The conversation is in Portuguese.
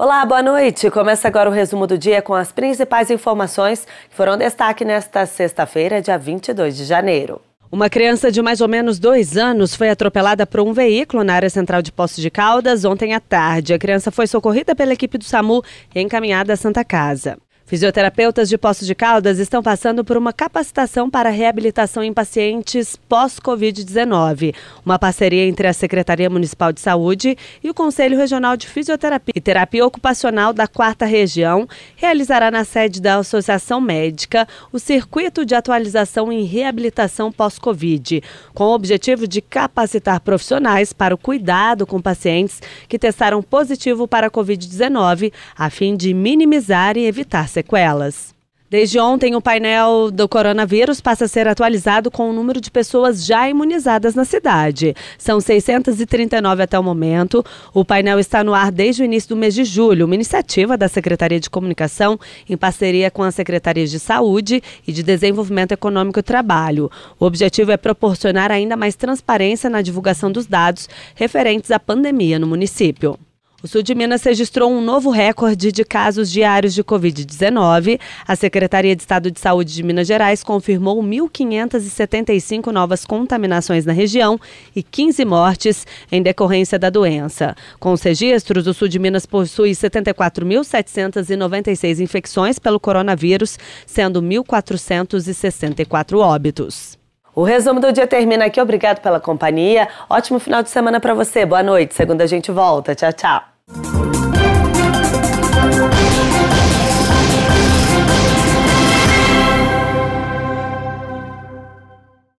Olá, boa noite. Começa agora o resumo do dia com as principais informações que foram destaque nesta sexta-feira, dia 22 de janeiro. Uma criança de mais ou menos dois anos foi atropelada por um veículo na área central de Poços de Caldas ontem à tarde. A criança foi socorrida pela equipe do SAMU e encaminhada à Santa Casa. Fisioterapeutas de Poços de Caldas estão passando por uma capacitação para reabilitação em pacientes pós-Covid-19. Uma parceria entre a Secretaria Municipal de Saúde e o Conselho Regional de Fisioterapia e Terapia Ocupacional da Quarta Região realizará na sede da Associação Médica o Circuito de Atualização em Reabilitação Pós-Covid, com o objetivo de capacitar profissionais para o cuidado com pacientes que testaram positivo para a Covid-19, a fim de minimizar e evitar sequelas. Desde ontem, o painel do coronavírus passa a ser atualizado com o número de pessoas já imunizadas na cidade. São 639 até o momento. O painel está no ar desde o início do mês de julho, uma iniciativa da Secretaria de Comunicação em parceria com as Secretarias de Saúde e de Desenvolvimento Econômico e Trabalho. O objetivo é proporcionar ainda mais transparência na divulgação dos dados referentes à pandemia no município. O sul de Minas registrou um novo recorde de casos diários de Covid-19. A Secretaria de Estado de Saúde de Minas Gerais confirmou 1.575 novas contaminações na região e 15 mortes em decorrência da doença. Com os registros, o sul de Minas possui 74.796 infecções pelo coronavírus, sendo 1.464 óbitos. O resumo do dia termina aqui. Obrigado pela companhia. Ótimo final de semana para você. Boa noite. Segunda a gente volta. Tchau, tchau. Thank you.